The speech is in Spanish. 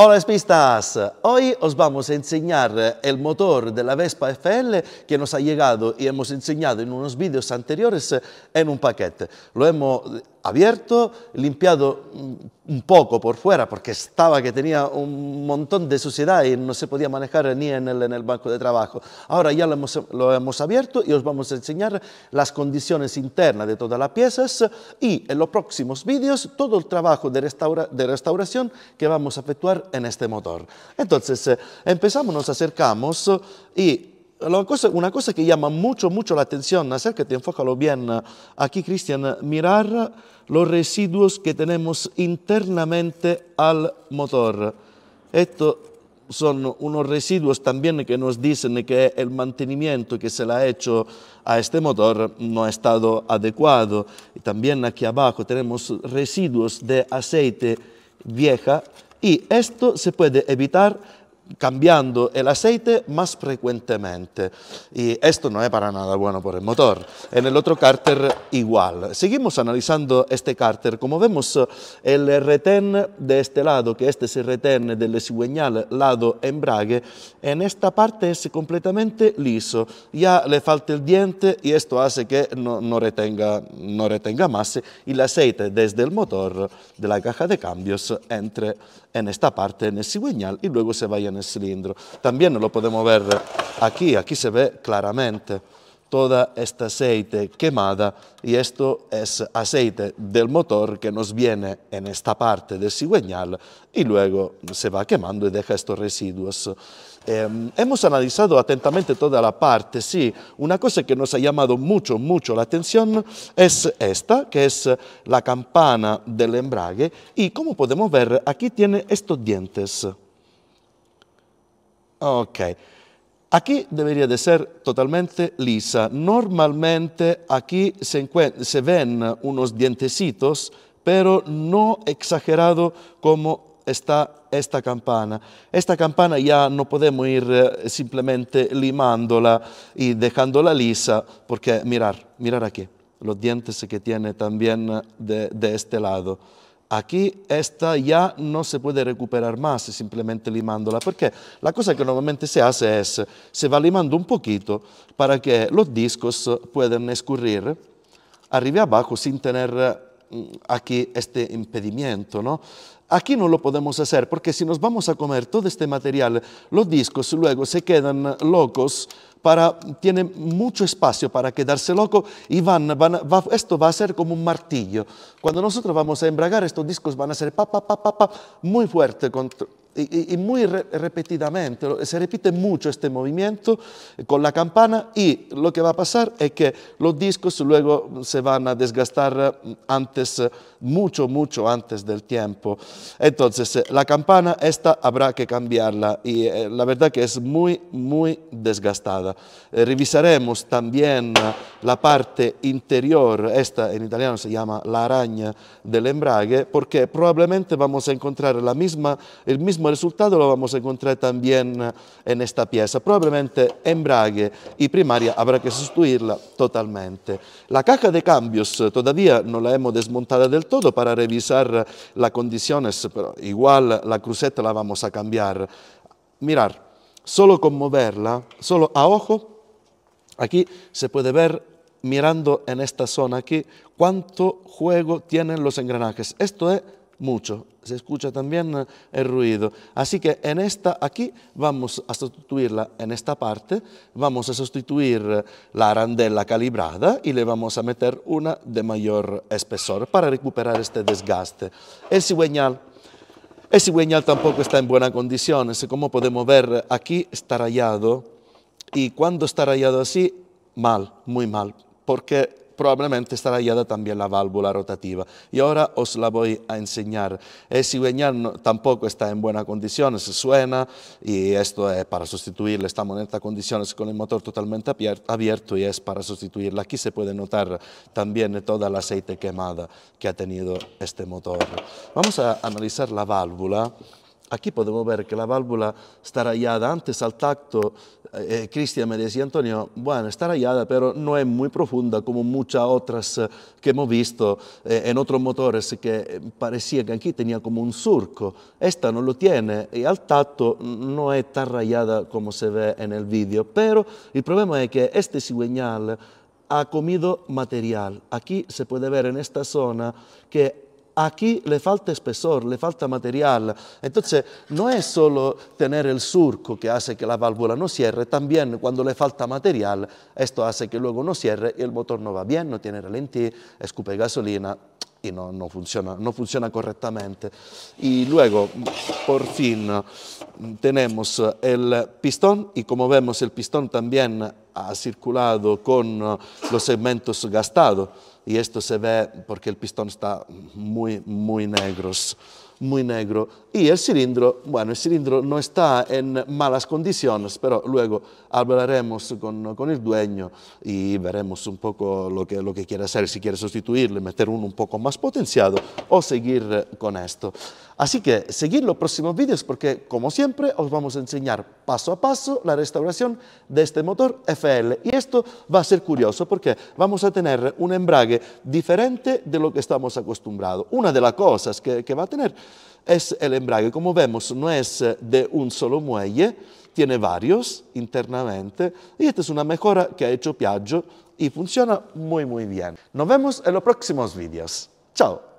Hola espistas, hoy os vamos a enseñar el motor de la Vespa FL que nos ha llegado y hemos enseñado en unos vídeos anteriores en un paquete. Lo hemos abierto, limpiado mm, un poco por fuera, porque estaba que tenía un montón de suciedad y no se podía manejar ni en el, banco de trabajo. Ahora ya lo hemos, abierto y os vamos a enseñar las condiciones internas de todas las piezas y en los próximos vídeos todo el trabajo de restauración que vamos a efectuar en este motor. Entonces, eh, empezamos, nos acercamos y cosa, una cosa que llama mucho, mucho la atención, acércate, enfócalo bien ah, aquí, Cristian, ah, mirar los residuos que tenemos internamente al motor. Esto son unos residuos también que nos dicen que el mantenimiento que se le ha hecho a este motor no ha estado adecuado. Y también aquí abajo tenemos residuos de aceite vieja y esto se puede evitar cambiando el aceite más frecuentemente. Y esto no es para nada bueno por el motor. En el otro cárter igual. Seguimos analizando este cárter. Como vemos, el retén de este lado, que este es el del cigüeñal lado embrague, en esta parte es completamente liso. Ya le falta el diente y esto hace que no, retenga, no retenga más el aceite desde el motor de la caja de cambios entre en esta parte, en el cigüeñal, y luego se vaya en el cilindro. También lo podemos ver aquí, aquí se ve claramente toda esta aceite quemada y esto es aceite del motor que nos viene en esta parte del cigüeñal y luego se va quemando y deja estos residuos. Em, hemos analizado atentamente toda la parte, sí. Una cosa que nos ha llamado mucho, mucho la atención es esta, que es la campana del embrague y como podemos ver aquí tiene estos dientes. Ok. Aquí debería de ser totalmente lisa. Normalmente aquí se, se ven unos dientecitos, pero no exagerado como está esta campana. Esta campana ya no podemos ir eh, simplemente limándola y dejándola lisa, porque mirar, mirar aquí, los dientes que tiene también eh, de este lado aquí esta ya no se puede recuperar más simplemente limándola, porque la cosa que normalmente se hace es, se va limando un poquito para que los discos puedan escurrir arriba abajo sin tener Mm, aquí este impedimento, ¿no? Aquí no lo podemos hacer porque si nos vamos a comer todo este material, los discos luego se quedan locos, para, tienen mucho espacio para quedarse loco y van, esto va a ser como un martillo. Cuando nosotros vamos a embragar, estos discos van a ser pa, pa, pa, muy fuerte contra, y, muy repetidamente, se repite mucho este movimiento con la campana y lo que va a pasar es que los discos luego se van a desgastar eh, antes, eh, mucho, mucho antes del tiempo. Entonces, eh, la campana esta habrá que cambiarla y la verdad que es muy, muy desgastada. revisaremos también la parte interior, esta en italiano se llama la araña del embrague, porque probablemente vamos a encontrar la misma, el mismo resultado lo vamos a encontrar también eh, en esta pieza. Probablemente embrague y primaria habrá que sustituirla totalmente. La caja de cambios eh, todavía no la hemos desmontada del todo para revisar eh, las condiciones, pero igual la cruceta la vamos a cambiar. Mirar, solo con moverla, solo a ojo, aquí se puede ver mirando en esta zona aquí cuánto juego tienen los engranajes. Esto es mucho. Se escucha también eh, el ruido. Así que en esta, aquí vamos a sustituirla, en esta parte, vamos a sustituir eh, la arandela calibrada y le vamos a meter una de mayor espesor para recuperar este desgaste. El cigüeñal. El cigüeñal tampoco está en buenas condiciones. Como podemos ver, aquí está rayado. Y cuando está rayado así, mal, muy mal. Porque probablemente estará hallada también la válvula rotativa. Y ahora os la voy a enseñar. El no, tampoco está en buena condiciones, suena y esto es para sustituirla. Estamos en estas condiciones con el motor totalmente abierto y es para sustituirla. Aquí se puede notar también toda el aceite quemada que ha tenido este motor. Vamos a analizar la válvula. Aquí podemos ver que la válvula está rayada antes al tacto. Eh, eh, Cristian me decía, Antonio, bueno, está rayada, pero no es muy profunda como muchas otras eh, que hemos visto en otros motores que parecía que aquí tenía como un surco. Esta no lo tiene y al tacto no es tan rayada como se ve en el vídeo. Pero el problema es que este cigüeñal ha comido material. Aquí se puede ver en esta zona que aquí le falta espesor, le falta material. Entonces, no es solo tener el surco que hace que la válvula no cierre, también cuando le falta material, esto hace que luego no cierre y el motor no va bien, no tiene ralentí, escupe gasolina y no, no, funciona, no funciona correctamente. Y luego, por fin, tenemos el pistón y como vemos el pistón también ha circulado con uh, los segmentos gastados. Y esto se ve porque el pistón está muy, muy negro muy negro. Y el cilindro, bueno, el cilindro no está en malas condiciones, pero luego hablaremos con, con el dueño y veremos un poco lo que, lo que quiere hacer, si quiere sustituirle, meter uno un poco más potenciado o seguir con esto. Así que seguid los próximos vídeos porque, como siempre, os vamos a enseñar paso a paso la restauración de este motor FL. Y esto va a ser curioso porque vamos a tener un embrague diferente de lo que estamos acostumbrados. Una de las cosas que, que va a tener es el embrague. Como vemos, no es eh, de un solo muelle, tiene varios internamente y esta es una mejora que ha hecho Piaggio y funciona muy muy bien. Nos vemos en los próximos vídeos. Chao.